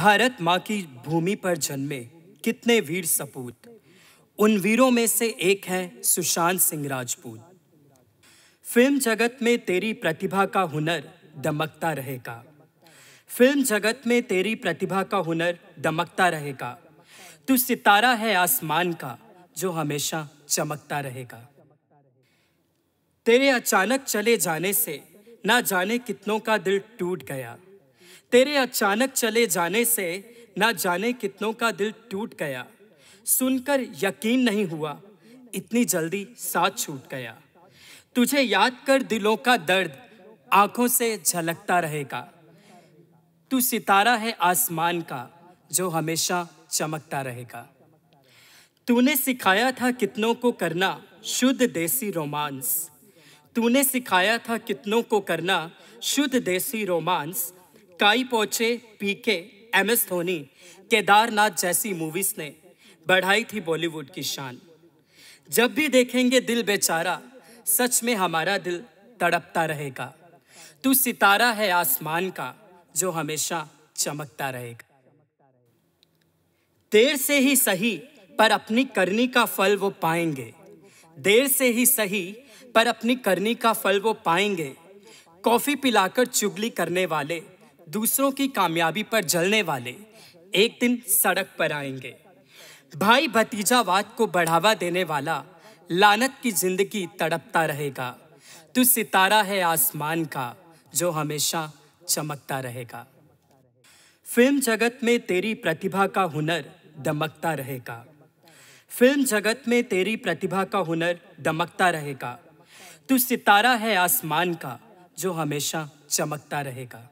भारत माँ की भूमि पर जन्मे कितने वीर सपूत उन वीरों में से एक है सुशांत सिंह राजपूत फिल्म जगत में तेरी प्रतिभा का हुनर दमकता रहेगा फिल्म जगत में तेरी प्रतिभा का हुनर दमकता रहेगा तू सितारा है आसमान का जो हमेशा चमकता रहेगा तेरे अचानक चले जाने से ना जाने कितनों का दिल टूट गया तेरे अचानक चले जाने से ना जाने कितनों का दिल टूट गया सुनकर यकीन नहीं हुआ इतनी जल्दी साथ छूट गया तुझे याद कर दिलों का दर्द आंखों से झलकता रहेगा तू सितारा है आसमान का जो हमेशा चमकता रहेगा तूने सिखाया था कितनों को करना शुद्ध देसी रोमांस तूने सिखाया था कितनों को करना शुद्ध देसी रोमांस काई पहुंचे पीके एम एस धोनी केदारनाथ जैसी मूवीज ने बढ़ाई थी बॉलीवुड की शान जब भी देखेंगे दिल बेचारा सच में हमारा दिल तड़पता रहेगा तू सितारा है आसमान का जो हमेशा चमकता रहेगा देर से ही सही पर अपनी करनी का फल वो पाएंगे देर से ही सही पर अपनी करनी का फल वो पाएंगे कॉफी पिलाकर चुगली करने वाले दूसरों की कामयाबी पर जलने वाले एक दिन सड़क पर आएंगे भाई भतीजावाद को बढ़ावा देने वाला लानत की जिंदगी तड़पता रहेगा तू सितारा है आसमान का जो हमेशा चमकता रहेगा फिल्म जगत में तेरी प्रतिभा का हुनर दमकता रहेगा फिल्म जगत में तेरी प्रतिभा का हुनर दमकता रहेगा तू सितारा है आसमान का जो हमेशा चमकता रहेगा